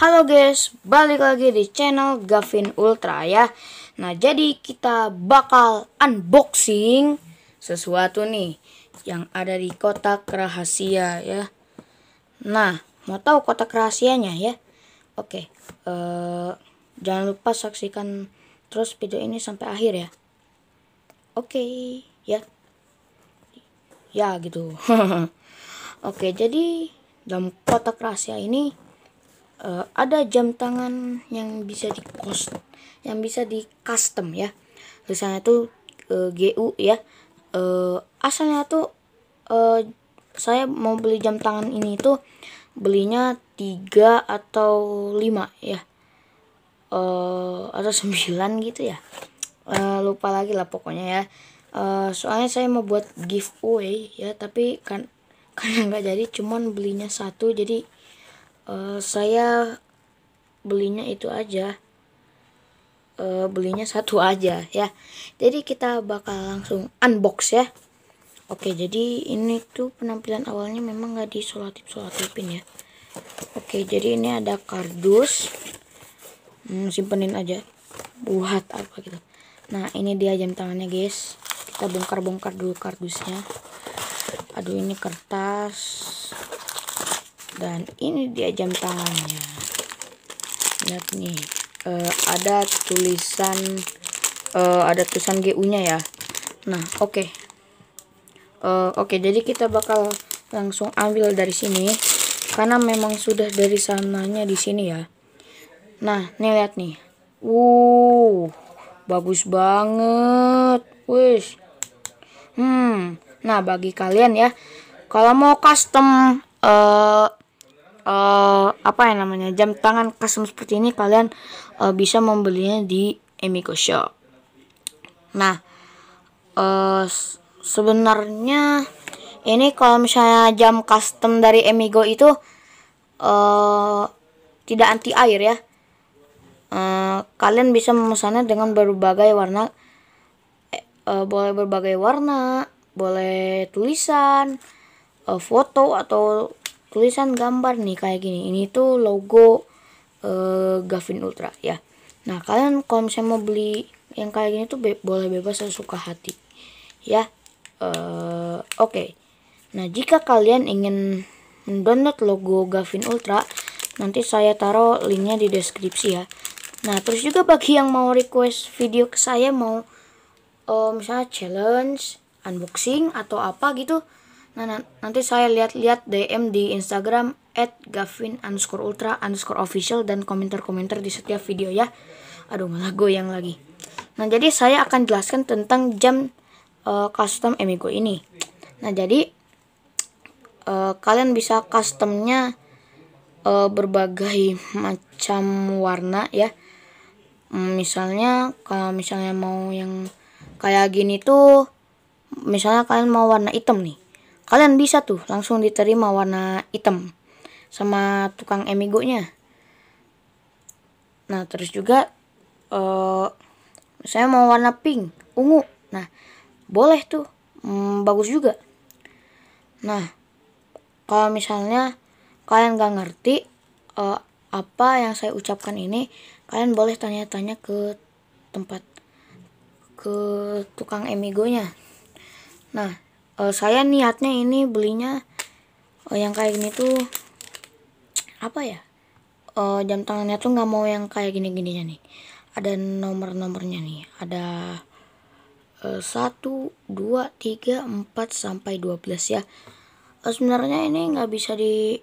Halo guys, balik lagi di channel Gavin Ultra ya. Nah, jadi kita bakal unboxing sesuatu nih yang ada di kotak rahasia ya. Nah, mau tahu kotak rahasianya ya? Oke. eh, jangan lupa saksikan terus video ini sampai akhir ya. Oke, ya. Ya gitu. Oke, jadi dalam kotak rahasia ini uh, ada jam tangan yang bisa di cost yang bisa di custom ya tulisannya tuh uh, eh, GU ya uh, asalnya tuh uh, saya mau beli jam tangan ini tuh belinya tiga atau lima ya uh, atau sembilan gitu ya uh, lupa lagi lah pokoknya ya uh, soalnya saya mau buat giveaway ya tapi kan kan nggak jadi cuman belinya satu jadi Eh, saya belinya itu aja uh, belinya satu aja ya jadi kita bakal langsung unbox ya oke jadi ini tuh penampilan awalnya memang gak disolatip solatipin ya oke jadi ini ada kardus hmm, simpenin aja buat apa gitu nah ini dia jam tangannya guys kita bongkar-bongkar dulu kardusnya aduh ini kertas dan ini dia jam tangannya lihat nih uh, ada tulisan uh, ada tulisan GU nya ya nah oke okay. uh, eh, oke okay, jadi kita bakal langsung ambil dari sini karena memang sudah dari sananya di sini ya nah nih lihat nih wow bagus banget wis. hmm nah bagi kalian ya kalau mau custom uh, uh, apa ya namanya jam tangan custom seperti ini kalian uh, bisa membelinya di Emiko Shop. Nah, uh, sebenarnya ini kalau misalnya jam custom dari Emigo itu uh, tidak anti air ya. Uh, kalian bisa memesannya dengan berbagai warna, uh, boleh berbagai warna, boleh tulisan, uh, foto atau tulisan gambar nih kayak gini ini tuh logo uh, Gavin Ultra ya nah kalian kalau misalnya mau beli yang kayak gini tuh be boleh bebas sesuka hati ya uh, oke okay. nah jika kalian ingin mendownload logo Gavin Ultra nanti saya taruh linknya di deskripsi ya nah terus juga bagi yang mau request video ke saya mau uh, misalnya challenge unboxing atau apa gitu Nah, nanti saya lihat-lihat DM di Instagram at gavin underscore ultra underscore official dan komentar-komentar di setiap video ya. Aduh, malah goyang lagi. Nah, jadi saya akan jelaskan tentang jam uh, custom Emigo ini. Nah, jadi uh, kalian bisa customnya uh, berbagai macam warna ya. Hmm, misalnya, kalau misalnya mau yang kayak gini tuh, misalnya kalian mau warna hitam nih kalian bisa tuh langsung diterima warna hitam sama tukang emigonya nah terus juga uh, saya mau warna pink ungu nah boleh tuh hmm, bagus juga nah kalau misalnya kalian gak ngerti uh, apa yang saya ucapkan ini kalian boleh tanya-tanya ke tempat ke tukang emigonya nah uh, saya niatnya ini belinya uh, yang kayak gini tuh apa ya uh, jam tangannya tuh nggak mau yang kayak gini-gininya nih ada nomor-nomornya nih ada satu dua tiga empat sampai dua belas ya uh, sebenarnya ini nggak bisa di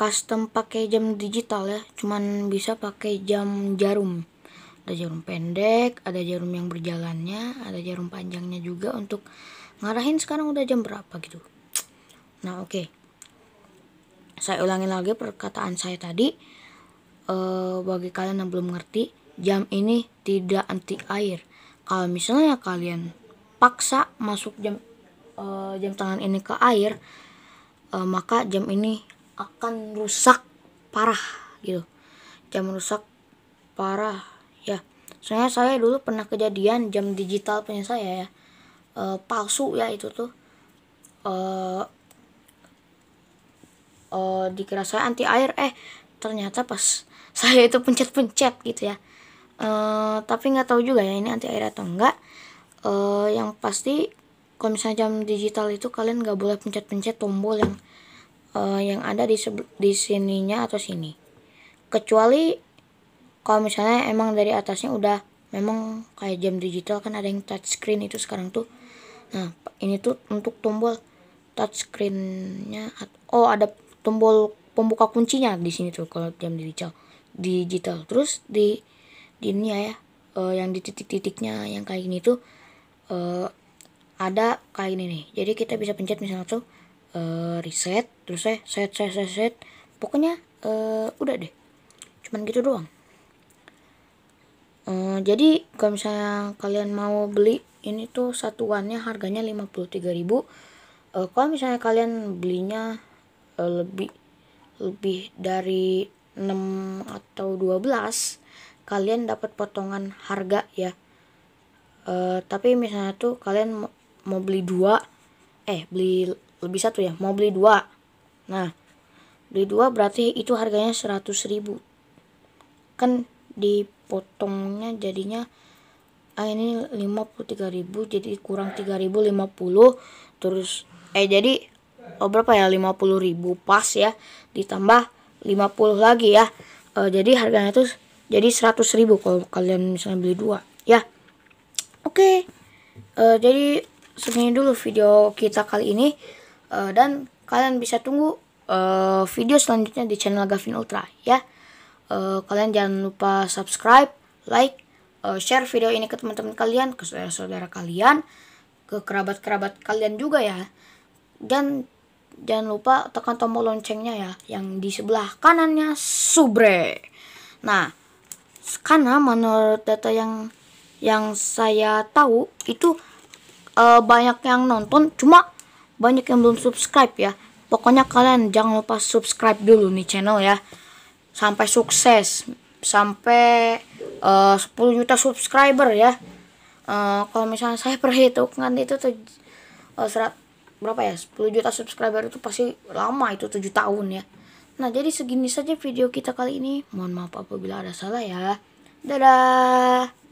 custom pakai jam digital ya cuman bisa pakai jam jarum ada jarum pendek ada jarum yang berjalannya ada jarum panjangnya juga untuk ngarahin sekarang udah jam berapa gitu nah oke okay. saya ulangin lagi perkataan saya tadi e, bagi kalian yang belum ngerti jam ini tidak anti air kalau misalnya kalian paksa masuk jam e, jam tangan ini ke air e, maka jam ini akan rusak parah gitu jam rusak parah ya soalnya saya dulu pernah kejadian jam digital punya saya ya uh, palsu ya itu tuh uh, uh, dikira saya anti air eh ternyata pas saya itu pencet-pencet gitu ya uh, tapi nggak tahu juga ya ini anti air atau enggak uh, yang pasti kalau misalnya jam digital itu kalian nggak boleh pencet-pencet tombol yang uh, yang ada di di sininya atau sini kecuali kalau misalnya emang dari atasnya udah memang kayak jam digital kan ada yang touch screen itu sekarang tuh Nah, ini tuh untuk tombol touchscreen-nya. Oh, ada tombol pembuka kuncinya di sini tuh kalau jam digital. Digital. Terus di di ini ya, uh, yang di titik-titiknya yang kayak gini tuh uh, ada kayak ini nih. Jadi kita bisa pencet misalnya tuh uh, reset, terus saya set set set set. Pokoknya uh, udah deh. Cuman gitu doang. Uh, jadi kalau misalnya kalian mau beli ini tuh satuannya harganya 53.000 uh, eh, kalau misalnya kalian belinya uh, lebih lebih dari 6 atau 12 kalian dapat potongan harga ya uh, tapi misalnya tuh kalian mau beli dua eh beli lebih satu ya mau beli dua nah beli dua berarti itu harganya 100.000 kan dipotongnya jadinya ah ini 53.000 jadi kurang 3.050 terus eh jadi oh berapa ya 50.000 pas ya ditambah 50 lagi ya e, jadi harganya itu jadi 100.000 kalau kalian misalnya beli dua ya oke okay. Eh, jadi segini dulu video kita kali ini e, dan kalian bisa tunggu e, video selanjutnya di channel Gavin Ultra ya e, kalian jangan lupa subscribe like uh, share video ini ke teman-teman kalian, ke saudara-saudara kalian, ke kerabat-kerabat kalian juga ya. Dan jangan lupa tekan tombol loncengnya ya, yang di sebelah kanannya subre. Nah, karena menurut data yang yang saya tahu itu uh, banyak yang nonton, cuma banyak yang belum subscribe ya. Pokoknya kalian jangan lupa subscribe dulu nih channel ya. Sampai sukses, sampai Eh, uh, 10 juta subscriber ya uh, kalau misalnya saya perhitungkan itu tuh eh, uh, serat berapa ya 10 juta subscriber itu pasti lama itu 7 tahun ya nah jadi segini saja video kita kali ini mohon maaf apabila ada salah ya dadah